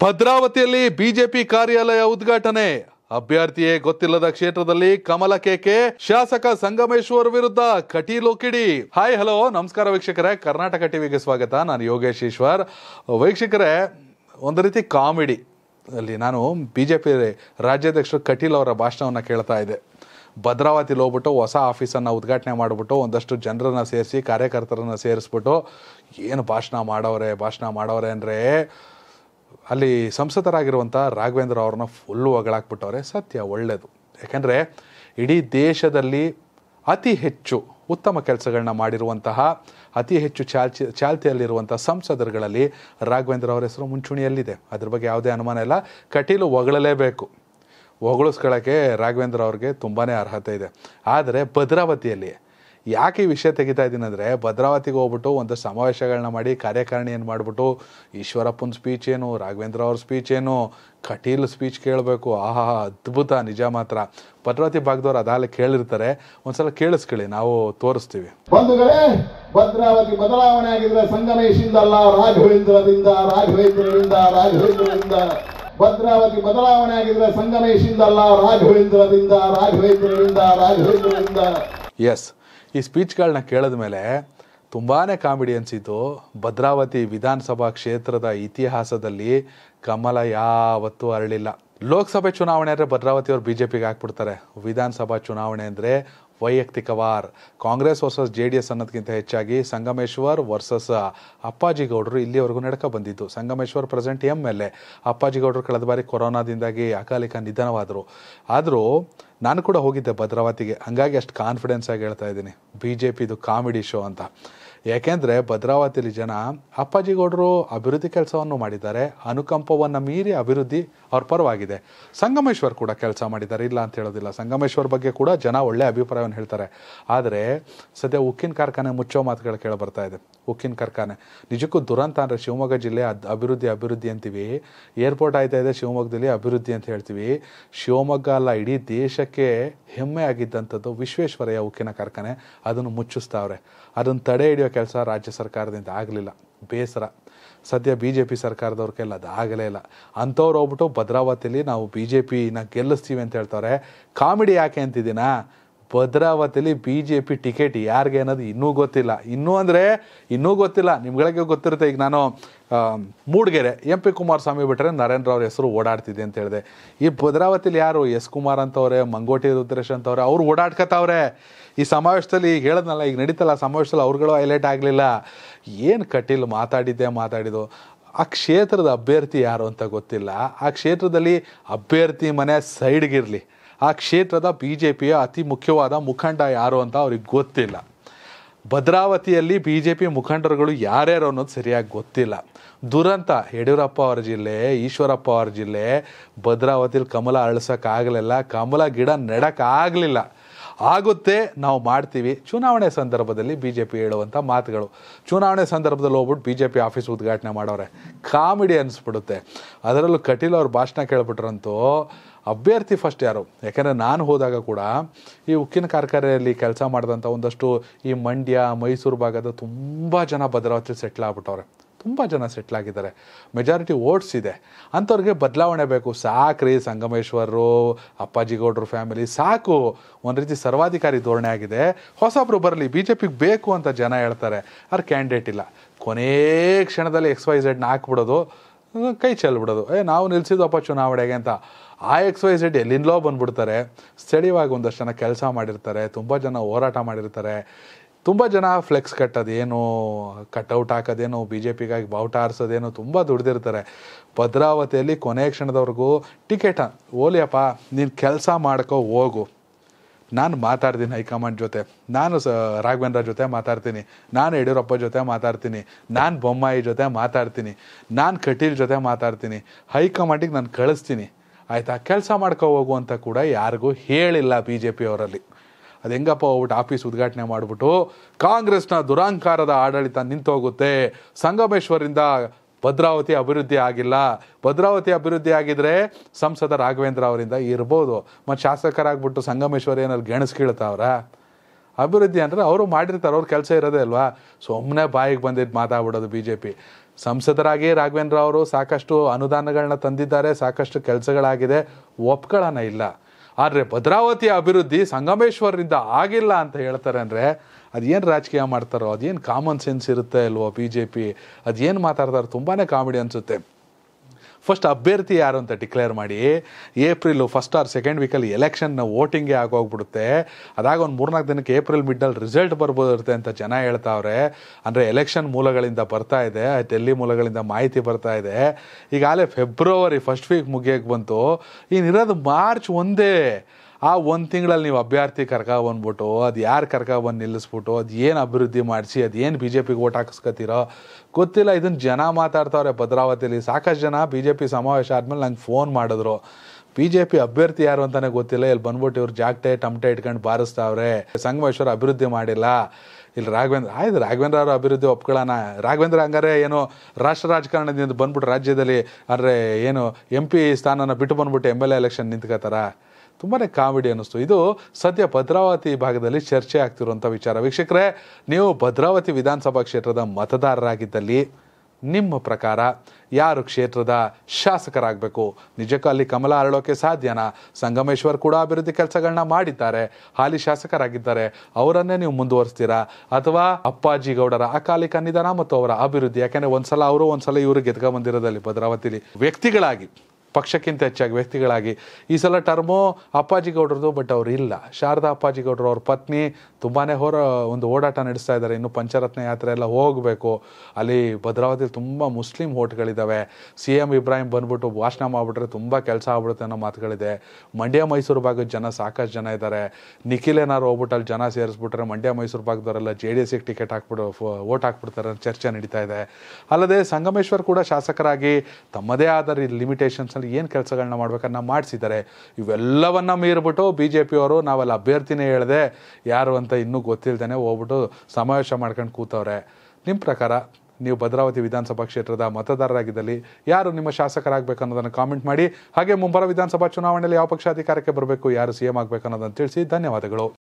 ಭದ್ರಾವತಿಯಲ್ಲಿ BJP ಕಾರ್ಯಾಲಯ ಉದ್ಘಾಟನೆ ಅಭ್ಯರ್ಥಿಯೇ ಗೊತ್ತಿಲ್ಲದ ಕ್ಷೇತ್ರದಲ್ಲಿ ಕಮಲ ಕೆಕೆ ಶಾಸಕ ಸಂಗಮೇಶ್ವರ್ ವಿರುದ್ಧ ಕಟೀಲು ಕಿಡಿ ಹಾಯ್ ಹಲೋ ನಮಸ್ಕಾರ ವೀಕ್ಷಕರೇ ಕರ್ನಾಟಕ ಟಿವಿಗೆ ಸ್ವಾಗತ ನಾನು ಯೋಗೇಶ್ ಈಶ್ವರ್ ವೀಕ್ಷಕರೇ ಒಂದು ರೀತಿ ಕಾಮಿಡಿ ಅಲ್ಲಿ ನಾನು ಬಿ ಜೆ ಪಿ ರಾಜ್ಯಾಧ್ಯಕ್ಷರು ಕಟೀಲ್ ಅವರ ಭಾಷಣವನ್ನು ಕೇಳ್ತಾ ಇದೆ ಭದ್ರಾವತಿಲಿ ಹೋಗ್ಬಿಟ್ಟು ಹೊಸ ಆಫೀಸನ್ನು ಉದ್ಘಾಟನೆ ಮಾಡಿಬಿಟ್ಟು ಒಂದಷ್ಟು ಜನರನ್ನು ಸೇರಿಸಿ ಕಾರ್ಯಕರ್ತರನ್ನು ಸೇರಿಸ್ಬಿಟ್ಟು ಏನು ಭಾಷಣ ಮಾಡೋರೆ ಭಾಷಣ ಮಾಡೋರೆ ಅಂದರೆ ಅಲ್ಲಿ ಸಂಸದರಾಗಿರುವಂಥ ರಾಘವೇಂದ್ರ ಅವ್ರನ್ನ ಫುಲ್ಲು ಒಗಳಾಕ್ಬಿಟ್ಟವ್ರೆ ಸತ್ಯ ಒಳ್ಳೆಯದು ಯಾಕೆಂದರೆ ಇಡೀ ದೇಶದಲ್ಲಿ ಅತಿ ಹೆಚ್ಚು ಉತ್ತಮ ಕೆಲಸಗಳನ್ನ ಮಾಡಿರುವಂತಹ ಅತಿ ಹೆಚ್ಚು ಚಾಲ್ಚಿ ಚಾಲ್ತಿಯಲ್ಲಿರುವಂಥ ಸಂಸದರುಗಳಲ್ಲಿ ರಾಘವೇಂದ್ರ ಅವರ ಹೆಸರು ಮುಂಚೂಣಿಯಲ್ಲಿದೆ ಅದ್ರ ಬಗ್ಗೆ ಯಾವುದೇ ಅನುಮಾನ ಇಲ್ಲ ಕಟೀಲು ಒಗಳಲೇಬೇಕು ಹೊಗಳಿಸ್ಕೊಳ್ಳೋಕ್ಕೆ ರಾಘವೇಂದ್ರ ಅವ್ರಿಗೆ ತುಂಬಾ ಅರ್ಹತೆ ಇದೆ ಆದರೆ ಭದ್ರಾವತಿಯಲ್ಲಿ ಯಾಕೆ ಈ ವಿಷಯ ತೆಗಿತಾ ಇದ್ದೀನಿ ಅಂದರೆ ಭದ್ರಾವತಿಗೆ ಹೋಗ್ಬಿಟ್ಟು ಒಂದು ಸಮಾವೇಶಗಳನ್ನ ಮಾಡಿ ಕಾರ್ಯಕಾರಿಣಿಯನ್ನು ಮಾಡಿಬಿಟ್ಟು ಈಶ್ವರಪ್ಪನ ಸ್ಪೀಚ್ ಏನು ರಾಘವೇಂದ್ರ ಅವ್ರ ಸ್ಪೀಚ್ ಏನು ಕಟೀಲ್ ಸ್ಪೀಚ್ ಕೇಳಬೇಕು ಆಹಾ ಅದ್ಭುತ ನಿಜ ಮಾತ್ರ ಭದ್ರಾವತಿ ಭಾಗದವ್ರು ಅದಾಲ ಕೇಳಿರ್ತಾರೆ ಒಂದ್ಸಲ ಕೇಳಿಸ್ಕೊಳ್ಳಿ ನಾವು ತೋರಿಸ್ತೀವಿ ಬಂಧುಗಳೇ ಭದ್ರಾವತಿ ಬದಲಾವಣೆ ಆಗಿದ್ರೆ ಅಲ್ಲ ರಾಘವೇಂದ್ರದಿಂದ ರಾಘವೇಂದ್ರದಿಂದ ರಾಘವೇಂದ್ರದಿಂದ ಭದ್ರಾವತಿ ಬದಲಾವಣೆ ಆಗಿದ್ರೆ ಅಲ್ಲ ರಾಘವೇಂದ್ರದಿಂದ ರಾಘವೇಂದ್ರದಿಂದ ರಾಘವೇಂದ್ರದಿಂದ ಎಸ್ ಈ ಸ್ಪೀಚ್ಗಳನ್ನ ಕೇಳಿದ ಮೇಲೆ ತುಂಬಾ ಕಾಮಿಡಿ ಅನಿಸಿತು ಭದ್ರಾವತಿ ವಿಧಾನಸಭಾ ಕ್ಷೇತ್ರದ ಇತಿಹಾಸದಲ್ಲಿ ಕಮಲ ಯಾವತ್ತೂ ಅರಳಿಲ್ಲ ಲೋಕಸಭೆ ಚುನಾವಣೆ ಅಂದರೆ ಭದ್ರಾವತಿಯವರು ಬಿ ಜೆ ಪಿಗೆ ಹಾಕ್ಬಿಡ್ತಾರೆ ವಿಧಾನಸಭಾ ಚುನಾವಣೆ ಅಂದರೆ ವೈಯಕ್ತಿಕ war Congress versus J D S ಅನ್ನೋದಕ್ಕಿಂತ ಹೆಚ್ಚಾಗಿ ಸಂಗಮೇಶ್ವರ್ ವರ್ಸಸ್ ಅಪ್ಪಾಜಿಗೌಡರು ಇಲ್ಲಿವರೆಗೂ ನಡ್ಕ ಬಂದಿದ್ದು Sangameshwar present M L A ಅಪ್ಪಾಜಿಗೌಡರು ಕಳೆದ ಬಾರಿ ಕೊರೋನಾದಿಂದಾಗಿ ಅಕಾಲಿಕ ನಿಧನವಾದರು ಆದರೂ ನಾನು ಕೂಡ ಹೋಗಿದ್ದೆ ಭದ್ರಾವತಿಗೆ ಹಂಗಾಗಿ ಅಷ್ಟು ಕಾನ್ಫಿಡೆನ್ಸ್ ಆಗಿ ಹೇಳ್ತಾ ಇದ್ದೀನಿ ಬಿ ಜೆ ಪಿದು ಕಾಮಿಡಿ ಶೋ ಅಂತ ಯಾಕೆಂದರೆ ಭದ್ರಾವತಿಯಲ್ಲಿ ಜನ ಅಪ್ಪಾಜಿಗೌಡರು ಅಭಿವೃದ್ಧಿ ಕೆಲಸವನ್ನು ಮಾಡಿದ್ದಾರೆ ಅನುಕಂಪವನ್ನು ಮೀರಿ ಅಭಿವೃದ್ಧಿ ಅವ್ರ ಪರವಾಗಿದೆ ಸಂಗಮೇಶ್ವರ್ ಕೂಡ ಕೆಲಸ ಮಾಡಿದ್ದಾರೆ ಇಲ್ಲ ಅಂತ ಹೇಳೋದಿಲ್ಲ ಸಂಗಮೇಶ್ವರ್ ಬಗ್ಗೆ ಕೂಡ ಜನ ಒಳ್ಳೆಯ ಅಭಿಪ್ರಾಯವನ್ನು ಹೇಳ್ತಾರೆ ಆದರೆ ಸದ್ಯ ಉಕ್ಕಿನ ಕಾರ್ಖಾನೆ ಮುಚ್ಚೋ ಮಾತುಗಳು ಕೇಳಿ ಬರ್ತಾ ಇದೆ ಉಕ್ಕಿನ ಕಾರ್ಖಾನೆ ನಿಜಕ್ಕೂ ದುರಂತ ಅಂದರೆ ಶಿವಮೊಗ್ಗ ಜಿಲ್ಲೆ ಅದು ಅಭಿವೃದ್ಧಿ ಅಭಿವೃದ್ಧಿ ಅಂತೀವಿ ಏರ್ಪೋರ್ಟ್ ಆಯ್ತಾ ಇದೆ ಶಿವಮೊಗ್ಗದಲ್ಲಿ ಅಭಿವೃದ್ಧಿ ಅಂತ ಹೇಳ್ತೀವಿ ಶಿವಮೊಗ್ಗ ಅಲ್ಲ ಇಡೀ ದೇಶಕ್ಕೆ ಹೆಮ್ಮೆಯಾಗಿದ್ದಂಥದ್ದು ವಿಶ್ವೇಶ್ವರಯ್ಯ ಉಕ್ಕಿನ ಕಾರ್ಖಾನೆ ಅದನ್ನು ಮುಚ್ಚಿಸ್ತಾವ್ರೆ ಅದನ್ನು ತಡೆ ಹಿಡಿಯೋ ಕೆಲಸ ರಾಜ್ಯ ಸರ್ಕಾರದಿಂದ ಆಗಲಿಲ್ಲ ಬೇಸರ ಸದ್ಯ ಬಿ ಜೆ ಪಿ ಸರ್ಕಾರದವ್ರ ಕೈಲಿ ಅದು ಆಗಲೇ ಇಲ್ಲ ಅಂಥವ್ರು ಹೋಗ್ಬಿಟ್ಟು ಭದ್ರಾವತಿಯಲ್ಲಿ ನಾವು ಬಿ ಜೆ ಪಿನ ಗೆಲ್ಲಿಸ್ತೀವಿ ಅಂತ ಹೇಳ್ತಾರೆ ಕಾಮಿಡಿ ಯಾಕೆ ಅಂತಿದ್ದೀನಾ ಭದ್ರಾವತಿಯಲ್ಲಿ ಬಿ ಜೆ ಪಿ ಟಿಕೆಟ್ ಯಾರಿಗೆ ಅನ್ನೋದು ಇನ್ನೂ ಗೊತ್ತಿಲ್ಲ ಇನ್ನೂ ಅಂದರೆ ಇನ್ನೂ ಗೊತ್ತಿಲ್ಲ ನಿಮ್ಗಳಿಗೆ ಗೊತ್ತಿರುತ್ತೆ ಈಗ ನಾನು ಮೂಡಿಗೆರೆ ಎಂ ಪಿ ಕುಮಾರಸ್ವಾಮಿ ಬಿಟ್ಟರೆ ನರೇಂದ್ರ ಅವ್ರ ಹೆಸರು ಓಡಾಡ್ತಿದೆ ಅಂತ ಹೇಳಿದೆ ಈ ಭದ್ರಾವತಿಲಿ ಯಾರು ಎಸ್ ಕುಮಾರ್ ಅಂತವ್ರೆ ಮಂಗೋಟಿ ರುದ್ರೇಶ್ ಅಂತವ್ರೆ ಅವ್ರು ಓಡಾಡ್ಕತಾವ್ರೆ ಈ ಸಮಾವೇಶದಲ್ಲಿ ಈಗ ಹೇಳೋದ್ನಲ್ಲ ಈಗ ನಡೀತಲ್ಲ ಸಮಾವೇಶದಲ್ಲಿ ಅವ್ರುಗಳು ಹೈಲೈಟ್ ಆಗಲಿಲ್ಲ ಏನು ಕಟ್ಟಿಲ್ಲ ಮಾತಾಡಿದ್ದೆ ಮಾತಾಡಿದ್ದು ಆ ಕ್ಷೇತ್ರದ ಅಭ್ಯರ್ಥಿ ಯಾರು ಅಂತ ಗೊತ್ತಿಲ್ಲ ಆ ಕ್ಷೇತ್ರದಲ್ಲಿ ಅಭ್ಯರ್ಥಿ ಮನೆ ಸೈಡ್ಗಿರಲಿ ಆ ಕ್ಷೇತ್ರದ ಬಿ ಜೆ ಪಿಯ ಅತಿ ಮುಖ್ಯವಾದ ಮುಖಂಡ ಯಾರು ಅಂತ ಅವ್ರಿಗೆ ಗೊತ್ತಿಲ್ಲ ಭದ್ರಾವತಿಯಲ್ಲಿ ಬಿ ಜೆ ಪಿ ಮುಖಂಡರುಗಳು ಯಾರ್ಯಾರು ಅನ್ನೋದು ಸರಿಯಾಗಿ ಗೊತ್ತಿಲ್ಲ ದುರಂತ ಯಡಿಯೂರಪ್ಪ ಅವರ ಜಿಲ್ಲೆ ಈಶ್ವರಪ್ಪ ಅವರ ಜಿಲ್ಲೆ ಭದ್ರಾವತಿಯಲ್ಲಿ ಕಮಲ ಅಳಿಸೋಕ್ಕಾಗಲಿಲ್ಲ ಕಮಲ ಗಿಡ ನೆಡೋಕ್ಕಾಗಲಿಲ್ಲ ಆಗುತ್ತೆ ನಾವು ಮಾಡ್ತೀವಿ ಚುನಾವಣೆ ಸಂದರ್ಭದಲ್ಲಿ ಬಿ ಜೆ ಪಿ ಹೇಳುವಂಥ ಮಾತುಗಳು ಚುನಾವಣೆ ಸಂದರ್ಭದಲ್ಲಿ ಹೋಗ್ಬಿಟ್ಟು ಬಿ ಜೆ ಪಿ ಆಫೀಸ್ ಉದ್ಘಾಟನೆ ಮಾಡೋರೆ ಕಾಮಿಡಿ ಅನಿಸ್ಬಿಡುತ್ತೆ ಅದರಲ್ಲೂ ಕಟೀಲ್ ಅವ್ರ ಭಾಷಣ ಕೇಳ್ಬಿಟ್ರಂತೂ ಅಭ್ಯರ್ಥಿ ಫಸ್ಟ್ ಯಾರು ಯಾಕೆಂದರೆ ನಾನು ಹೋದಾಗ ಕೂಡ ಈ ಉಕ್ಕಿನ ಕಾರ್ಖಾನೆಯಲ್ಲಿ ಕೆಲಸ ಮಾಡಿದಂಥ ಒಂದಷ್ಟು ಈ ಮಂಡ್ಯ ಮೈಸೂರು ಭಾಗದ ತುಂಬ ಜನ ಭದ್ರಾವತಿ ಸೆಟ್ಲ್ ಆಗ್ಬಿಟ್ಟವ್ರೆ ತುಂಬ ಜನ ಸೆಟ್ಲಾಗಿದ್ದಾರೆ ಮೆಜಾರಿಟಿ ಓಟ್ಸ್ ಇದೆ ಅಂಥವ್ರಿಗೆ ಬದಲಾವಣೆ ಬೇಕು ಸಾಕ್ರಿ ಸಂಗಮೇಶ್ವರರು ಗೌಡರು ಫ್ಯಾಮಿಲಿ ಸಾಕು ಒಂದು ರೀತಿ ಸರ್ವಾಧಿಕಾರಿ ಧೋರಣೆ ಆಗಿದೆ ಹೊಸಬ್ರು ಬರಲಿ ಬಿ ಜೆ ಪಿಗೆ ಬೇಕು ಅಂತ ಜನ ಹೇಳ್ತಾರೆ ಅವ್ರ ಕ್ಯಾಂಡಿಡೇಟ್ ಇಲ್ಲ ಕೊನೇ ಕ್ಷಣದಲ್ಲಿ ಎಕ್ಸ್ ವೈ ಝೆಡ್ನ ಹಾಕ್ಬಿಡೋದು ಕೈ ಚೆಲ್ಬಿಡೋದು ಏ ನಾವು ನಿಲ್ಸಿದ್ವಪ್ಪ ಚುನಾವಣೆಗೆ ಅಂತ ಆ ಎಕ್ಸ್ ವೈ ಝೆಡ್ ಎಲ್ಲಿಂದಲೋ ಬಂದ್ಬಿಡ್ತಾರೆ ಸ್ಥಳೀಯವಾಗಿ ಒಂದಷ್ಟು ಜನ ಕೆಲಸ ಮಾಡಿರ್ತಾರೆ ತುಂಬ ಜನ ಹೋರಾಟ ಮಾಡಿರ್ತಾರೆ ತುಂಬ ಜನ ಫ್ಲೆಕ್ಸ್ ಕಟ್ಟೋದೇನು ಕಟೌಟ್ ಹಾಕೋದೇನು ಬಿ ಜೆ ಪಿಗಾಗಿ ಬಾವುಟ ಆರಿಸೋದೇನು ತುಂಬ ದುಡ್ದಿರ್ತಾರೆ ಭದ್ರಾವತಿಯಲ್ಲಿ ಕೊನೆ ಕ್ಷಣದವ್ರಿಗೂ ಟಿಕೆಟ ಓಲಿಯಪ್ಪ ನೀನು ಕೆಲಸ ಮಾಡ್ಕೊ ಹೋಗು ನಾನು ಮಾತಾಡ್ತೀನಿ ಹೈಕಮಾಂಡ್ ಜೊತೆ ನಾನು ಸ ರಾಘವೇಂದ್ರ ಜೊತೆ ಮಾತಾಡ್ತೀನಿ ನಾನು ಯಡಿಯೂರಪ್ಪ ಜೊತೆ ಮಾತಾಡ್ತೀನಿ ನಾನು ಬೊಮ್ಮಾಯಿ ಜೊತೆ ಮಾತಾಡ್ತೀನಿ ನಾನು ಕಟೀಲ್ ಜೊತೆ ಮಾತಾಡ್ತೀನಿ ಹೈಕಮಾಂಡಿಗೆ ನಾನು ಕಳಿಸ್ತೀನಿ ಆಯಿತಾ ಕೆಲಸ ಮಾಡ್ಕೊ ಹೋಗು ಅಂತ ಕೂಡ ಯಾರಿಗೂ ಹೇಳಿಲ್ಲ ಬಿ ಜೆ ಅವರಲ್ಲಿ ಅದು ಹೆಂಗಪ್ಪ ಹೋಗ್ಬಿಟ್ಟು ಆಫೀಸ್ ಉದ್ಘಾಟನೆ ಮಾಡಿಬಿಟ್ಟು ಕಾಂಗ್ರೆಸ್ನ ದುರಾಂಕಾರದ ಆಡಳಿತ ನಿಂತೋಗುತ್ತೆ ಸಂಗಮೇಶ್ವರಿಂದ ಭದ್ರಾವತಿ ಅಭಿವೃದ್ಧಿ ಆಗಿಲ್ಲ ಭದ್ರಾವತಿ ಅಭಿವೃದ್ಧಿ ಆಗಿದ್ರೆ ಸಂಸದ ರಾಘವೇಂದ್ರ ಅವರಿಂದ ಇರ್ಬೋದು ಮತ್ತು ಶಾಸಕರಾಗ್ಬಿಟ್ಟು ಸಂಗಮೇಶ್ವರ ಏನಲ್ಲಿ ಗೆಣಸ್ಕೀಳ್ತಾವ್ರ ಅಭಿವೃದ್ಧಿ ಅಂದರೆ ಅವರು ಮಾಡಿರ್ತಾರೆ ಅವ್ರ ಕೆಲಸ ಇರೋದೇ ಅಲ್ವಾ ಸುಮ್ಮನೆ ಬಾಯಿಗೆ ಬಂದಿದ್ದು ಮಾತಾಡ್ಬಿಡೋದು ಬಿ ಜೆ ಪಿ ಸಂಸದರಾಗಿ ರಾಘವೇಂದ್ರ ಅವರು ಸಾಕಷ್ಟು ಅನುದಾನಗಳನ್ನ ತಂದಿದ್ದಾರೆ ಸಾಕಷ್ಟು ಕೆಲಸಗಳಾಗಿದೆ ಒಪ್ಕೊಳ್ಳೋಣ ಇಲ್ಲ ಆದರೆ ಭದ್ರಾವತಿಯ ಅಭಿವೃದ್ಧಿ ಸಂಗಮೇಶ್ವರರಿಂದ ಆಗಿಲ್ಲ ಅಂತ ಹೇಳ್ತಾರೆ ಅಂದರೆ ಅದೇನು ರಾಜಕೀಯ ಮಾಡ್ತಾರೋ ಅದೇನು ಕಾಮನ್ ಸೆನ್ಸ್ ಇರುತ್ತೆ ಅಲ್ವೋ ಬಿ ಜೆ ಪಿ ಅದೇನು ಮಾತಾಡ್ತಾರೋ ತುಂಬಾ ಕಾಮಿಡಿ ಅನಿಸುತ್ತೆ ಫಸ್ಟ್ ಅಭ್ಯರ್ಥಿ ಯಾರು ಅಂತ ಡಿಕ್ಲೇರ್ ಮಾಡಿ ಏಪ್ರಿಲು ಫಸ್ಟ್ ಆರ್ ಸೆಕೆಂಡ್ ವೀಕಲ್ಲಿ ಎಲೆಕ್ಷನ್ನ ವೋಟಿಂಗೇ ಆಗೋಗ್ಬಿಡುತ್ತೆ ಅದಾಗ ಒಂದು ಮೂರ್ನಾಲ್ಕು ದಿನಕ್ಕೆ ಏಪ್ರಿಲ್ ಮಿಡ್ನಲ್ಲಿ ರಿಸಲ್ಟ್ ಬರ್ಬೋದಿರುತ್ತೆ ಅಂತ ಜನ ಹೇಳ್ತಾವ್ರೆ ಅಂದರೆ ಎಲೆಕ್ಷನ್ ಮೂಲಗಳಿಂದ ಬರ್ತಾ ಇದೆ ಡೆಲ್ಲಿ ಮೂಲಗಳಿಂದ ಮಾಹಿತಿ ಬರ್ತಾ ಇದೆ ಈಗಾಗಲೇ ಫೆಬ್ರವರಿ ಫಸ್ಟ್ ವೀಕ್ ಮುಗಿಯೋಕ್ಕೆ ಬಂತು ಇನ್ನು ಇರೋದು ಮಾರ್ಚ್ ಒಂದೇ ಆ ಒಂದು ತಿಂಗಳಲ್ಲಿ ನೀವು ಅಭ್ಯರ್ಥಿ ಕರ್ಕ ಬಂದ್ಬಿಟ್ಟು ಅದು ಯಾರು ಕರ್ಕ ಬಂದು ನಿಲ್ಲಿಸ್ಬಿಟ್ಟು ಅದು ಏನು ಅಭಿವೃದ್ಧಿ ಮಾಡಿಸಿ ಅದು ಏನು ಬಿ ಜೆ ಪಿಗೆ ಓಟ್ ಹಾಕಿಸ್ಕೊತೀರೋ ಗೊತ್ತಿಲ್ಲ ಇದನ್ನು ಜನ ಮಾತಾಡ್ತಾವ್ರೆ ಭದ್ರಾವತಿಯಲ್ಲಿ ಸಾಕಷ್ಟು ಜನ ಬಿ ಜೆ ಪಿ ಸಮಾವೇಶ ಆದಮೇಲೆ ನಂಗೆ ಫೋನ್ ಮಾಡಿದ್ರು ಬಿ ಜೆ ಪಿ ಅಭ್ಯರ್ಥಿ ಯಾರು ಅಂತಲೇ ಗೊತ್ತಿಲ್ಲ ಇಲ್ಲಿ ಬಂದ್ಬಿಟ್ಟು ಇವ್ರು ಜಾಗ್ಟೆ ಟಮಟೆ ಇಟ್ಕೊಂಡು ಬಾರಿಸ್ತಾವ್ರೆ ಸಂಗಮೇಶ್ವರ ಅಭಿವೃದ್ಧಿ ಮಾಡಿಲ್ಲ ಇಲ್ಲಿ ರಾಘವೇಂದ್ರ ಆಯ್ತು ರಾಘವೇಂದ್ರ ಅವರು ಅಭಿವೃದ್ಧಿ ಒಪ್ಕೊಳ್ಳೋಣ ರಾಘವೇಂದ್ರ ಹಂಗಾರೆ ಏನು ರಾಷ್ಟ್ರ ರಾಜಕಾರಣದಿಂದ ಬಂದ್ಬಿಟ್ಟು ರಾಜ್ಯದಲ್ಲಿ ಅಂದರೆ ಏನು ಎಂ ಪಿ ಸ್ಥಾನನ ಬಿಟ್ಟು ಬಂದ್ಬಿಟ್ಟು ಎಮ್ ಎಲ್ ಎ ಎಲೆಕ್ಷನ್ ನಿಂತ್ಕೋತಾರ ತುಂಬಾ ಕಾಮಿಡಿ ಅನ್ನಿಸ್ತು ಇದು ಸದ್ಯ ಭದ್ರಾವತಿ ಭಾಗದಲ್ಲಿ ಚರ್ಚೆ ಆಗ್ತಿರುವಂಥ ವಿಚಾರ ವೀಕ್ಷಕರೇ ನೀವು ಭದ್ರಾವತಿ ವಿಧಾನಸಭಾ ಕ್ಷೇತ್ರದ ಮತದಾರರಾಗಿದ್ದಲ್ಲಿ ನಿಮ್ಮ ಪ್ರಕಾರ ಯಾರು ಕ್ಷೇತ್ರದ ಶಾಸಕರಾಗಬೇಕು ನಿಜಕ್ಕೂ ಅಲ್ಲಿ ಕಮಲ ಅರಳೋಕೆ ಸಾಧ್ಯನಾ ಸಂಗಮೇಶ್ವರ್ ಕೂಡ ಅಭಿವೃದ್ಧಿ ಕೆಲಸಗಳನ್ನ ಮಾಡಿದ್ದಾರೆ ಹಾಲಿ ಶಾಸಕರಾಗಿದ್ದಾರೆ ಅವರನ್ನೇ ನೀವು ಮುಂದುವರಿಸ್ತೀರಾ ಅಥವಾ ಅಪ್ಪಾಜಿ ಗೌಡರ ಅಕಾಲಿಕ ನಿಧನ ಮತ್ತು ಅವರ ಅಭಿವೃದ್ಧಿ ಯಾಕೆಂದರೆ ಒಂದ್ಸಲ ಅವರು ಒಂದ್ಸಲ ಇವರು ಗೆದ್ಕ ಬಂದಿರೋದಲ್ಲಿ ಭದ್ರಾವತಿಲಿ ವ್ಯಕ್ತಿಗಳಾಗಿ ಪಕ್ಷಕ್ಕಿಂತ ಹೆಚ್ಚಾಗಿ ವ್ಯಕ್ತಿಗಳಾಗಿ ಈ ಸಲ ಟರ್ಮೋ ಅಪ್ಪಾಜಿಗೌಡ್ರದ್ದು ಬಟ್ ಅವ್ರು ಇಲ್ಲ ಶಾರದಾ ಅಪ್ಪಾಜಿಗೌಡರು ಅವ್ರ ಪತ್ನಿ ತುಂಬಾ ಹೊರ ಒಂದು ಓಡಾಟ ನಡೆಸ್ತಾ ಇದ್ದಾರೆ ಇನ್ನು ಪಂಚರತ್ನ ಯಾತ್ರೆ ಎಲ್ಲ ಹೋಗಬೇಕು ಅಲ್ಲಿ ಭದ್ರಾವತಿಲಿ ತುಂಬ ಮುಸ್ಲಿಂ ಹೋಟ್ಗಳಿದ್ದಾವೆ ಸಿ ಎಮ್ ಇಬ್ರಾಹಿಂ ಬಂದ್ಬಿಟ್ಟು ಭಾಷಣ ಮಾಡಿಬಿಟ್ರೆ ತುಂಬ ಕೆಲಸ ಆಗ್ಬಿಡುತ್ತೆ ಅನ್ನೋ ಮಾತುಗಳಿದೆ ಮಂಡ್ಯ ಮೈಸೂರು ಭಾಗದ ಜನ ಸಾಕಷ್ಟು ಜನ ಇದ್ದಾರೆ ನಿಖಿಲ್ ಏನಾರು ಹೋಗ್ಬಿಟ್ಟು ಅಲ್ಲಿ ಜನ ಸೇರಿಸ್ಬಿಟ್ರೆ ಮಂಡ್ಯ ಮೈಸೂರು ಭಾಗದವರೆಲ್ಲ ಜೆ ಡಿ ಎಸ್ಗೆ ಟಿಕೆಟ್ ಹಾಕ್ಬಿಡು ಓಟ್ ಹಾಕ್ಬಿಡ್ತಾರೆ ಚರ್ಚೆ ನಡೀತಾ ಇದೆ ಅಲ್ಲದೆ ಸಂಗಮೇಶ್ವರ್ ಕೂಡ ಶಾಸಕರಾಗಿ ತಮ್ಮದೇ ಆದ ಲಿಮಿಟೇಷನ್ಸ್ ಮಕ್ಕಳು ಏನು ಕೆಲಸಗಳನ್ನ ಮಾಡ್ಬೇಕನ್ನ ಮಾಡಿಸಿದ್ದಾರೆ ಇವೆಲ್ಲವನ್ನ ಮೀರಿಬಿಟ್ಟು ಬಿ ಜೆ ಪಿಯವರು ನಾವೆಲ್ಲ ಅಭ್ಯರ್ಥಿನೇ ಹೇಳದೆ ಯಾರು ಅಂತ ಇನ್ನೂ ಗೊತ್ತಿಲ್ಲದೇ ಹೋಗ್ಬಿಟ್ಟು ಸಮಾವೇಶ ಮಾಡ್ಕೊಂಡು ಕೂತವ್ರೆ ನಿಮ್ಮ ಪ್ರಕಾರ ನೀವು ಭದ್ರಾವತಿ ವಿಧಾನಸಭಾ ಕ್ಷೇತ್ರದ ಮತದಾರರಾಗಿದ್ದಲ್ಲಿ ಯಾರು ನಿಮ್ಮ ಶಾಸಕರಾಗಬೇಕು ಅನ್ನೋದನ್ನು ಕಾಮೆಂಟ್ ಮಾಡಿ ಹಾಗೆ ಮುಂಬರುವ ವಿಧಾನಸಭಾ ಚುನಾವಣೆಯಲ್ಲಿ ಯಾವ ಪಕ್ಷ ಅಧಿಕಾರಕ್ಕೆ ಬರಬೇಕು ಯಾರು ಸಿ ಎಂ ಆಗಬೇಕು ಅನ್ನೋದನ್ನು ತಿಳಿಸಿ ಧನ್ಯವಾದಗಳು